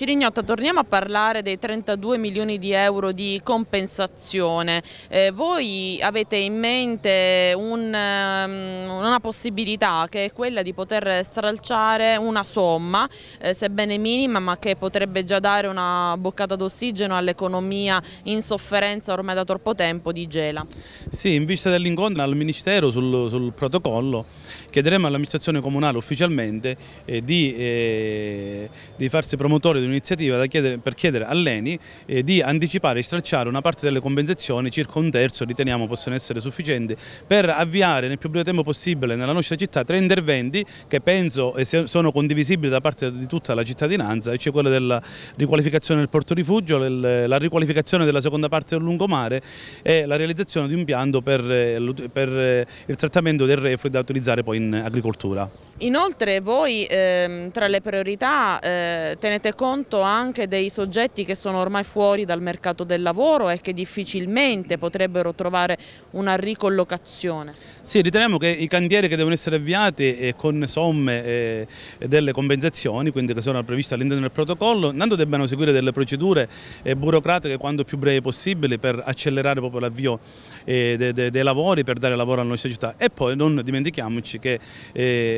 Cirignotta, torniamo a parlare dei 32 milioni di euro di compensazione. Eh, voi avete in mente un, ehm, una possibilità che è quella di poter stralciare una somma, eh, sebbene minima, ma che potrebbe già dare una boccata d'ossigeno all'economia in sofferenza ormai da troppo tempo di Gela. Sì, in vista dell'incontro al Ministero sul, sul, protocollo chiederemo all'amministrazione comunale ufficialmente eh, di, eh, di farsi promotore di un'iniziativa chiedere, per chiedere all'ENI eh, di anticipare e stracciare una parte delle compensazioni, circa un terzo riteniamo possono essere sufficienti, per avviare nel più breve tempo possibile nella nostra città tre interventi che penso eh, sono condivisibili da parte di tutta la cittadinanza, e cioè quello della riqualificazione del porto rifugio, la riqualificazione della seconda parte del lungomare e la realizzazione di un impianto per, eh, per eh, il trattamento del reflui da utilizzare poi in agricoltura. Inoltre voi ehm, tra le priorità eh, tenete conto anche dei soggetti che sono ormai fuori dal mercato del lavoro e che difficilmente potrebbero trovare una ricollocazione. Sì, riteniamo che i cantieri che devono essere avviati eh, con somme eh, e eh, delle compensazioni, quindi che sono previste all'interno del protocollo, intanto debbano seguire delle procedure eh, burocratiche quanto più brevi possibili per accelerare proprio l'avvio dei, eh, dei, dei lavori, per dare lavoro alla nostra città e poi non dimentichiamoci che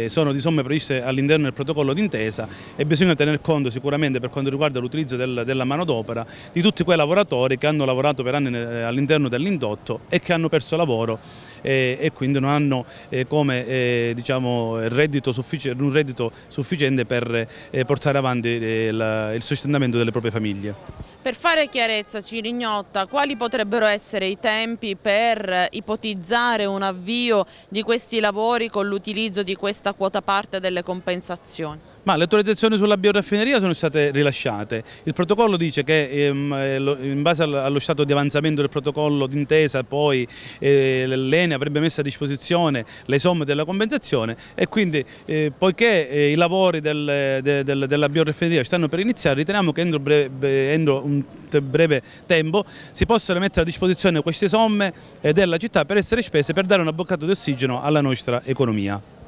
sono di somme previste all'interno del protocollo d'intesa e bisogna tener conto sicuramente per quanto riguarda l'utilizzo del, della manodopera di tutti quei lavoratori che hanno lavorato per anni eh, all'interno dell'indotto e che hanno perso lavoro e, eh, e quindi non hanno eh, come eh, diciamo, reddito un reddito sufficiente per eh, portare avanti il, eh, il sostentamento delle proprie famiglie. Per fare chiarezza, Cirignotta, quali potrebbero essere i tempi per ipotizzare un avvio di questi lavori con l'utilizzo di questa quota parte delle compensazioni? Ma le autorizzazioni sulla bioraffineria sono state rilasciate. Il protocollo dice che ehm, eh, in base allo stato di avanzamento del protocollo d'intesa poi eh, l'ENE avrebbe messo a disposizione le somme della compensazione e quindi eh, poiché eh, i lavori del, de, del, della bioraffineria stanno per iniziare riteniamo che entro, breve, eh, entro un breve tempo si possono mettere a disposizione queste somme eh, della città per essere spese per dare un abboccato di ossigeno alla nostra economia.